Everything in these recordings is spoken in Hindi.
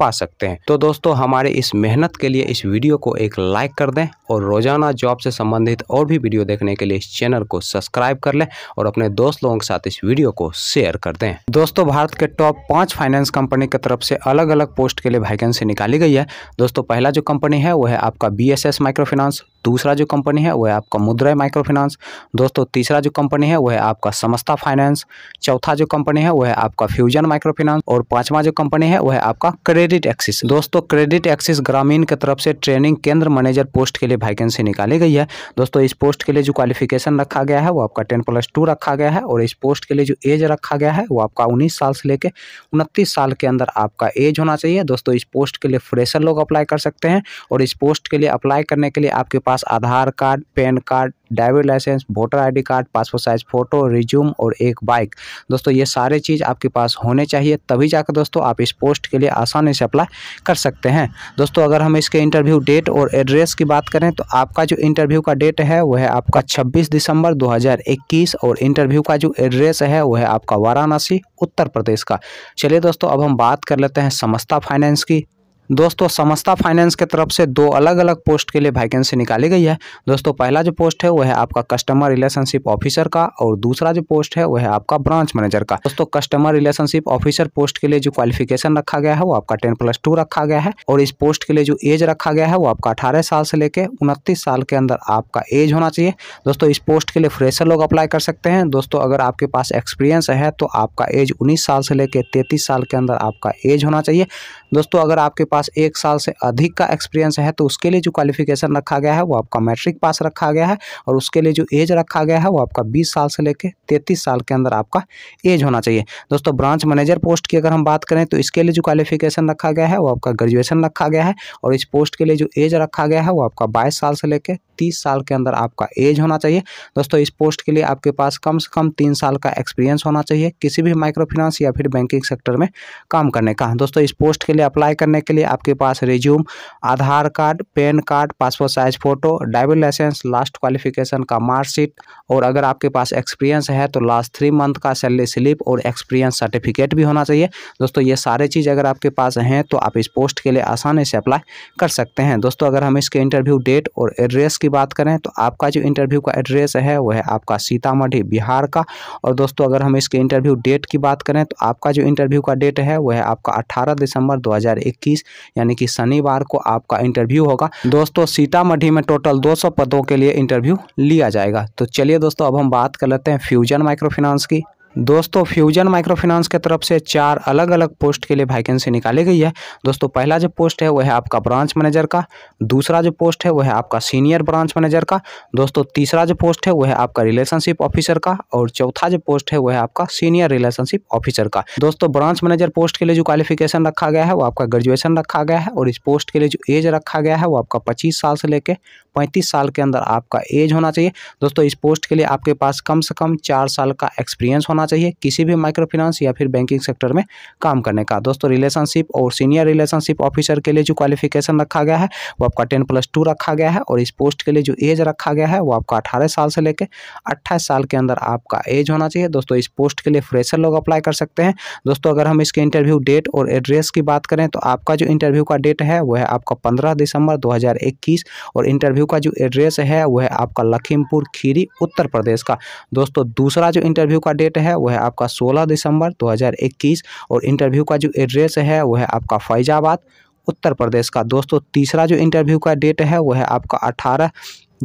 पा सकते हैं तो दोस्तों हमारे इस मेहनत के लिए इस वीडियो को एक लाइक कर दें और रोजाना जॉब से संबंधित और भी वीडियो देखने के लिए इस चैनल को सब्सक्राइब कर लें और अपने दोस्त लोगों के साथ इस वीडियो को शेयर कर दें दोस्तों भारत के टॉप पांच फाइनेंस कंपनी की तरफ से अलग अलग पोस्ट के लिए वैकेंसी निकाली गई है दोस्तों पहला जो कंपनी है वह है आपका बी माइक्रो फाइनेंस दूसरा जो कंपनी है वह आपका मुद्रा माइक्रो फाइनेंस दोस्तों तीसरा जो कंपनी है वह आपका समस्ता फाइनेंस चौथा जो कंपनी है वह आपका फ्यूजन माइक्रो फाइनेंस और पांचवा जो कंपनी है वह आपका क्रेडिट क्रेडिट एक्सिस दोस्तों क्रेडिट एक्सिस ग्रामीण की तरफ से ट्रेनिंग केंद्र मैनेजर पोस्ट के लिए वैकेंसी निकाली गई है दोस्तों इस पोस्ट के लिए जो क्वालिफिकेशन रखा गया है वो आपका टेन प्लस टू रखा गया है और इस पोस्ट के लिए जो एज रखा गया है वो आपका उन्नीस साल से लेकर उनतीस साल के अंदर आपका एज होना चाहिए दोस्तों इस पोस्ट के लिए फ्रेशर लोग अप्लाई कर सकते हैं और इस पोस्ट के लिए अप्लाई करने के लिए आपके पास Aadhaar card PAN card driving licence voter ID card passport size photo resume और एक बाइक दोस्तों ये सारे चीज़ आपके पास होने चाहिए तभी जाकर दोस्तों आप इस पोस्ट के लिए आसानी से अप्लाई कर सकते हैं दोस्तों अगर हम इसके इंटरव्यू डेट और एड्रेस की बात करें तो आपका जो इंटरव्यू का डेट है वह है आपका छब्बीस दिसंबर दो और इंटरव्यू का जो एड्रेस है वह है आपका वाराणसी उत्तर प्रदेश का चलिए दोस्तों अब हम बात कर लेते हैं समस्ता फाइनेंस की दोस्तों समस्ता फाइनेंस के तरफ से दो अलग अलग पोस्ट के लिए वैकेंसी निकाली गई है दोस्तों पहला जो पोस्ट है वह है आपका कस्टमर रिलेशनशिप ऑफिसर का और दूसरा जो पोस्ट है वह है आपका ब्रांच मैनेजर का दोस्तों कस्टमर रिलेशनशिप ऑफिसर पोस्ट के लिए जो क्वालिफिकेशन रखा गया है वो आपका टेन प्लस टू रखा गया है और इस पोस्ट के लिए जो एज रखा गया है वो आपका अठारह साल से लेकर उनतीस साल के अंदर आपका एज होना चाहिए दोस्तों इस पोस्ट के लिए फ्रेशर लोग अप्लाई कर सकते हैं दोस्तों अगर आपके पास एक्सपीरियंस है तो आपका एज उन्नीस साल से लेकर तैतीस साल के अंदर आपका एज होना चाहिए दोस्तों अगर आपके पास पास एक साल से अधिक का एक्सपीरियंस है तो उसके लिए जो क्वालिफिकेशन रखा गया है वो आपका मैट्रिक पास रखा गया है और उसके लिए जो एज रखा गया है वो आपका बीस साल से लेकर तैंतीस साल के अंदर आपका एज होना चाहिए दोस्तों ब्रांच मैनेजर पोस्ट की अगर हम बात करें तो इसके लिए जो क्वालिफिकेशन रखा गया है वो आपका ग्रेजुएशन रखा गया है और इस पोस्ट के लिए जो एज रखा गया है वो आपका बाईस साल से लेकर तीस साल के अंदर आपका एज होना चाहिए दोस्तों इस पोस्ट के लिए आपके पास कम से कम तीन साल का एक्सपीरियंस होना चाहिए किसी भी माइक्रो फाइनेंस या फिर बैंकिंग सेक्टर में काम करने का दोस्तों इस पोस्ट के लिए अप्लाई करने के लिए आपके पास resume Aadhaar card PAN card passport size photo driving licence last qualification का मार्कशीट और अगर आपके पास एक्सपीरियंस है तो लास्ट थ्री मंथ का सैलरी स्लिप और एक्सपीरियंस सर्टिफिकेट भी होना चाहिए दोस्तों ये सारे चीज़ अगर आपके पास हैं तो आप इस पोस्ट के लिए आसानी से अप्लाई कर सकते हैं दोस्तों अगर हम इसके इंटरव्यू डेट और एड्रेस की बात करें तो आपका जो इंटरव्यू का एड्रेस है वह है आपका सीतामढ़ी बिहार का और दोस्तों अगर हम इसके इंटरव्यू डेट की बात करें तो आपका जो इंटरव्यू का डेट है वह है आपका अट्ठारह दिसंबर दो यानी कि शनिवार को आपका इंटरव्यू होगा दोस्तों सीतामढ़ी में टोटल 200 पदों के लिए इंटरव्यू लिया जाएगा तो चलिए दोस्तों अब हम बात कर लेते हैं फ्यूजन माइक्रो फाइनेंस की दोस्तों फ्यूजन माइक्रोफाइनेंस के तरफ से चार अलग अलग पोस्ट के लिए वैकेंसी निकाली गई है दोस्तों पहला जो पोस्ट है वह है आपका ब्रांच मैनेजर का दूसरा जो पोस्ट है वह है आपका सीनियर ब्रांच मैनेजर का दोस्तों तीसरा जो पोस्ट है वह है आपका रिलेशनशिप ऑफिसर का और चौथा जो पोस्ट है वह है आपका सीनियर रिलेशनशिप ऑफिसर का दोस्तों ब्रांच मैनेजर पोस्ट के लिए जो क्वालिफिकेशन रखा गया है वो आपका ग्रेजुएशन रखा गया है और इस पोस्ट के लिए जो एज रखा गया है वो आपका पच्चीस साल से लेकर पैंतीस साल के अंदर आपका एज होना चाहिए दोस्तों इस पोस्ट के लिए आपके पास कम से कम चार साल का एक्सपीरियंस होना होना चाहिए किसी भी माइक्रो फाइनेंस या फिर बैंकिंग सेक्टर में काम करने का दोस्तों रिलेशनशिप और सीनियर रिलेशनशिप ऑफिसर के लिए जो क्वालिफिकेशन रखा गया है वो आपका टेन प्लस टू रखा गया है और इस पोस्ट के लिए जो एज रखा गया है वो आपका अठारह साल से लेकर अट्ठाईस साल के अंदर आपका एज होना चाहिए दोस्तों इस पोस्ट के लिए फ्रेशर लोग अप्लाई कर सकते हैं दोस्तों अगर हम इसके इंटरव्यू डेट और एड्रेस की बात करें तो आपका जो इंटरव्यू का डेट है वह है आपका पंद्रह दिसंबर दो और इंटरव्यू का जो एड्रेस है वह है आपका लखीमपुर खीरी उत्तर प्रदेश का दोस्तों दूसरा जो इंटरव्यू का डेट है है वह आपका 16 दिसंबर 2021 और इंटरव्यू का जो एड्रेस है वह आपका फैजाबाद उत्तर प्रदेश का दोस्तों तीसरा जो इंटरव्यू का डेट है वह आपका अठारह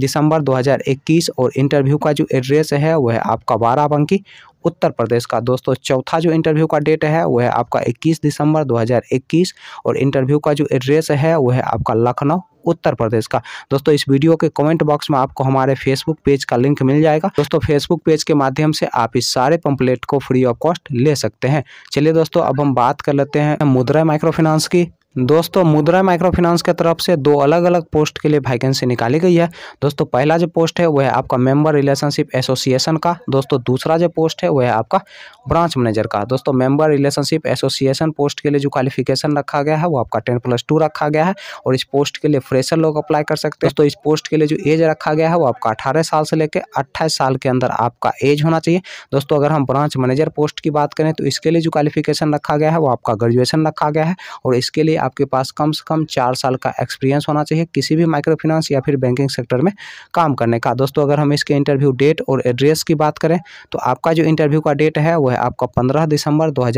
दिसंबर 2021 और इंटरव्यू का जो एड्रेस है वह आपका बाराबंकी उत्तर प्रदेश का दोस्तों चौथा जो इंटरव्यू का डेट है वह आपका 21 दिसंबर 2021 और इंटरव्यू का जो एड्रेस है वह आपका लखनऊ उत्तर प्रदेश का दोस्तों इस वीडियो के कमेंट बॉक्स में आपको हमारे फेसबुक पेज का लिंक मिल जाएगा दोस्तों फेसबुक पेज के माध्यम से आप इस सारे पंपलेट को फ्री ऑफ कॉस्ट ले सकते हैं चलिए दोस्तों अब हम बात कर लेते हैं मुद्रा माइक्रो फाइनेंस की दोस्तों मुद्रा माइक्रो फाइनेंस के तरफ से दो अलग अलग पोस्ट के लिए वैकेंसी निकाली गई है दोस्तों पहला जो पोस्ट है वह है आपका मेंबर रिलेशनशिप एसोसिएशन का दोस्तों दूसरा जो पोस्ट है वह है आपका ब्रांच मैनेजर का दोस्तों मेंबर रिलेशनशिप एसोसिएशन पोस्ट के लिए जो क्वालिफिकेशन रखा गया है वो आपका टेन प्लस टू रखा गया है और इस पोस्ट के लिए फ्रेशर लोग अप्लाई कर सकते हैं दोस्तों इस पोस्ट के लिए जो एज रखा गया है वो आपका अठारह साल से लेकर अट्ठाईस साल के अंदर आपका एज होना चाहिए दोस्तों अगर हम ब्रांच मैनेजर पोस्ट की बात करें तो इसके लिए जो क्वालिफिकेशन रखा गया है वो आपका ग्रेजुएशन रखा गया है और इसके लिए आपके पास कम से कम चार साल का एक्सपीरियंस होना चाहिए किसी भी माइक्रो फाइनेंस या फिर बैंकिंग सेक्टर में काम करने का दोस्तों अगर हम इसके इंटरव्यू डेट और एड्रेस की बात करें तो आपका जो इंटरव्यू का डेट है वह आपका पंद्रह दिसंबर दो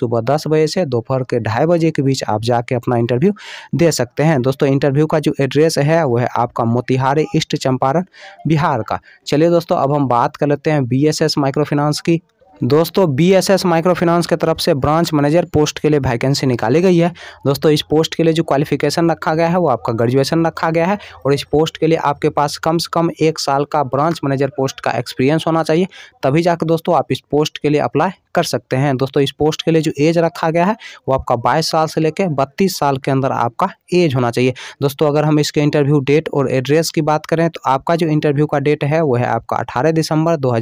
सुबह दस बजे से दोपहर के ढाई बजे के बीच आप जाके अपना इंटरव्यू दे सकते हैं दोस्तों इंटरव्यू का जो एड्रेस है वह आपका मोतिहारी ईस्ट चंपारण बिहार का चलिए दोस्तों अब हम बात कर लेते हैं B S S micro finance की दोस्तों B S S micro finance की तरफ से ब्रांच मैनेजर पोस्ट के लिए वैकेंसी निकाली गई है दोस्तों इस पोस्ट के लिए जो क्वालिफिकेशन रखा गया है वो आपका ग्रेजुएशन रखा गया है और इस पोस्ट के लिए आपके पास कम से कम एक साल का ब्रांच मैनेजर पोस्ट का एक्सपीरियंस होना चाहिए तभी जाकर दोस्तों आप इस पोस्ट के लिए अप्लाई कर सकते हैं दोस्तों इस पोस्ट के लिए जो एज रखा गया है वो आपका बाईस साल से लेकर बत्तीस साल के अंदर आपका एज होना चाहिए दोस्तों अगर हम इसके इंटरव्यू डेट और एड्रेस की बात करें तो आपका जो इंटरव्यू का डेट है वह है आपका अठारह दिसंबर दो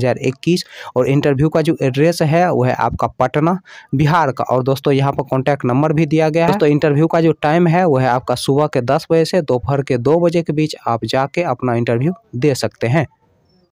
और इंटरव्यू का जो एड्रेस है वह है आपका पटना बिहार का और दोस्तों यहाँ पर कॉन्टैक्ट नंबर भी दिया गया है दोस्तों इंटरव्यू का जो टाइम है वह है आपका सुबह के दस बजे से दोपहर के दो बजे के बीच आप जाके अपना इंटरव्यू दे सकते हैं